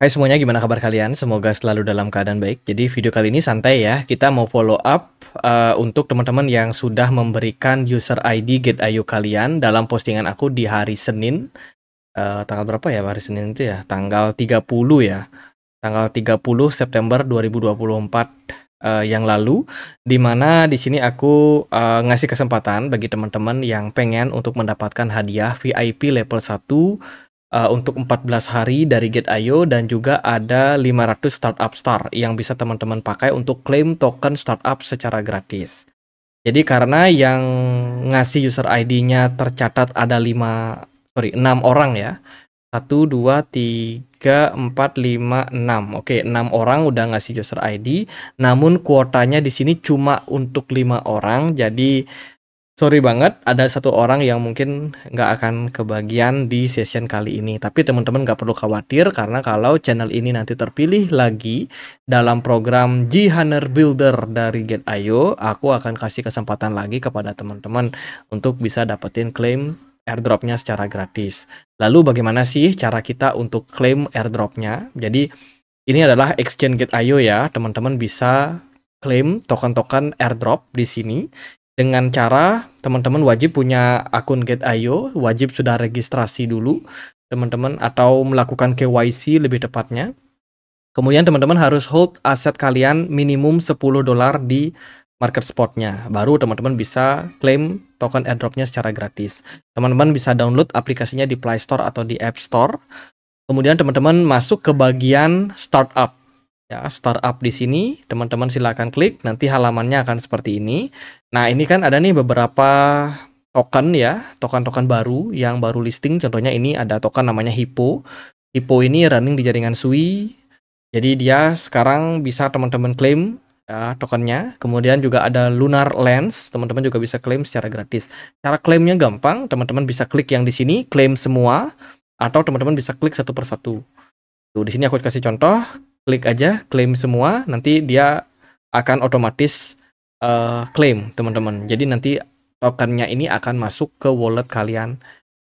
Hai semuanya, gimana kabar kalian? Semoga selalu dalam keadaan baik. Jadi video kali ini santai ya, kita mau follow up uh, untuk teman-teman yang sudah memberikan user ID Ayo kalian dalam postingan aku di hari Senin. Uh, tanggal berapa ya hari Senin itu ya? Tanggal 30 ya. Tanggal 30 September 2024 uh, eh, yang lalu dimana di sini aku uh, ngasih kesempatan bagi teman-teman yang pengen untuk mendapatkan hadiah VIP level 1 uh, untuk 14 hari dari Get.io dan juga ada 500 startup star yang bisa teman-teman pakai untuk klaim token startup secara gratis. Jadi karena yang ngasih user ID-nya tercatat ada 5 sorry 6 orang ya. 1 2 3 3, 4, 5, 6. Oke, 6 orang udah ngasih user ID, namun kuotanya di sini cuma untuk 5 orang. Jadi sorry banget ada satu orang yang mungkin nggak akan kebagian di session kali ini tapi teman-teman nggak perlu khawatir karena kalau channel ini nanti terpilih lagi dalam program Jihaner Builder dari Get Ayo, aku akan kasih kesempatan lagi kepada teman-teman untuk bisa dapetin klaim airdropnya secara gratis lalu bagaimana sih cara kita untuk klaim airdropnya jadi ini adalah exchange Get Ayo ya teman-teman bisa klaim token-token airdrop di sini dengan cara teman-teman wajib punya akun Get.io, wajib sudah registrasi dulu teman-teman atau melakukan KYC lebih tepatnya. Kemudian teman-teman harus hold aset kalian minimum 10 dolar di market spotnya. Baru teman-teman bisa klaim token airdropnya secara gratis. Teman-teman bisa download aplikasinya di Play Store atau di App Store. Kemudian teman-teman masuk ke bagian startup ya startup di sini teman-teman silahkan klik nanti halamannya akan seperti ini nah ini kan ada nih beberapa token ya token-token baru yang baru listing contohnya ini ada token namanya Hippo Hippo ini running di jaringan Sui jadi dia sekarang bisa teman-teman klaim ya tokennya kemudian juga ada Lunar Lens teman-teman juga bisa klaim secara gratis cara klaimnya gampang teman-teman bisa klik yang di sini klaim semua atau teman-teman bisa klik satu persatu Tuh, di sini aku kasih contoh, klik aja claim semua, nanti dia akan otomatis uh, eh, claim teman-teman. Jadi nanti tokennya ini akan masuk ke wallet kalian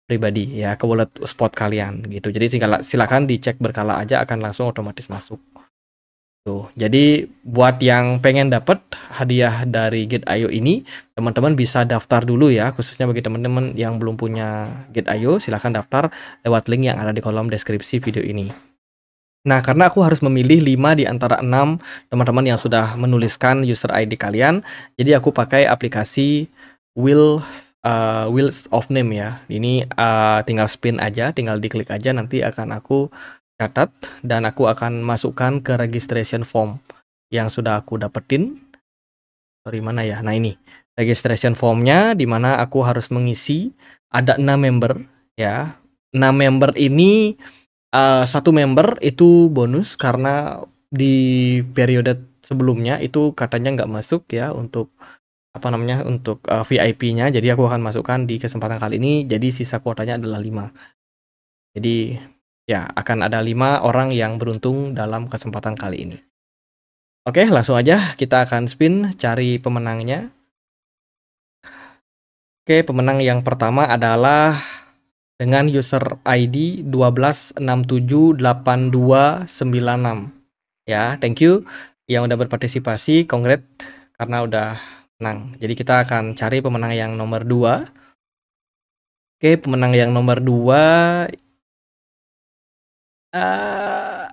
pribadi ya, ke wallet spot kalian gitu. Jadi silakan dicek berkala aja akan langsung otomatis masuk. Tuh. Jadi buat yang pengen dapat hadiah dari Gate.io ini, teman-teman bisa daftar dulu ya, khususnya bagi teman-teman yang belum punya Gate.io, silahkan daftar lewat link yang ada di kolom deskripsi video ini. Nah, karena aku harus memilih 5 di antara 6 teman-teman yang sudah menuliskan user ID kalian, jadi aku pakai aplikasi Will uh, eh, Wheels of Name ya. Ini uh, tinggal spin aja, tinggal diklik aja nanti akan aku catat dan aku akan masukkan ke registration form yang sudah aku dapetin. Sorry mana ya? Nah, ini registration formnya di mana aku harus mengisi ada 6 member ya. 6 member ini uh, satu member itu bonus karena di periode sebelumnya itu katanya nggak masuk ya untuk apa namanya untuk uh, eh, VIP-nya jadi aku akan masukkan di kesempatan kali ini jadi sisa kuotanya adalah 5 jadi ya akan ada lima orang yang beruntung dalam kesempatan kali ini oke langsung aja kita akan spin cari pemenangnya oke pemenang yang pertama adalah dengan user ID 12678296. ya thank you yang udah berpartisipasi kongret karena udah menang jadi kita akan cari pemenang yang nomor 2 oke pemenang yang nomor 2 uh, eh,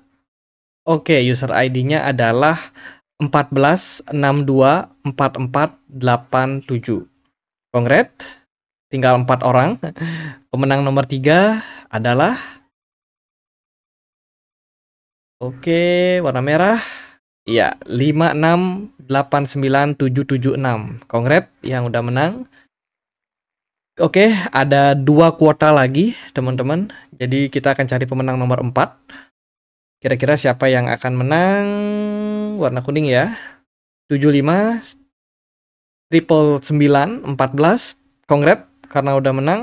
oke okay, user ID-nya adalah 14624487 kongret tinggal empat orang. Pemenang nomor tiga adalah Oke, warna merah. ya lima enam delapan sembilan tujuh tujuh enam Kongret yang udah menang. Oke, ada dua kuota lagi, teman-teman. Jadi kita akan cari pemenang nomor empat Kira-kira siapa yang akan menang? Warna kuning ya. tujuh lima triple sembilan empat belas Kongret karena udah menang.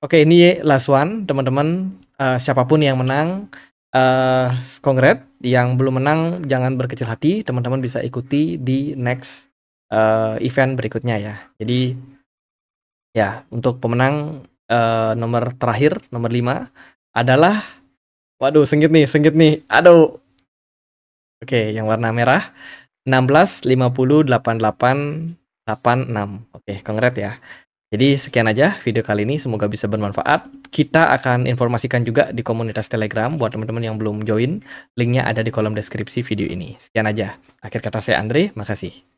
Oke, ini last one, teman-teman. Uh, siapapun yang menang, uh, eh, kongret. Yang belum menang, jangan berkecil hati. Teman-teman bisa ikuti di next uh, event berikutnya ya. Jadi, ya, untuk pemenang uh, nomor terakhir, nomor 5, adalah... Waduh, sengit nih, sengit nih. Aduh. Oke, yang warna merah. 16, 50, 88, 86. Oke, kongret ya. Jadi sekian aja video kali ini, semoga bisa bermanfaat. Kita akan informasikan juga di komunitas Telegram buat teman-teman yang belum join. Linknya ada di kolom deskripsi video ini. Sekian aja. Akhir kata saya Andre, makasih.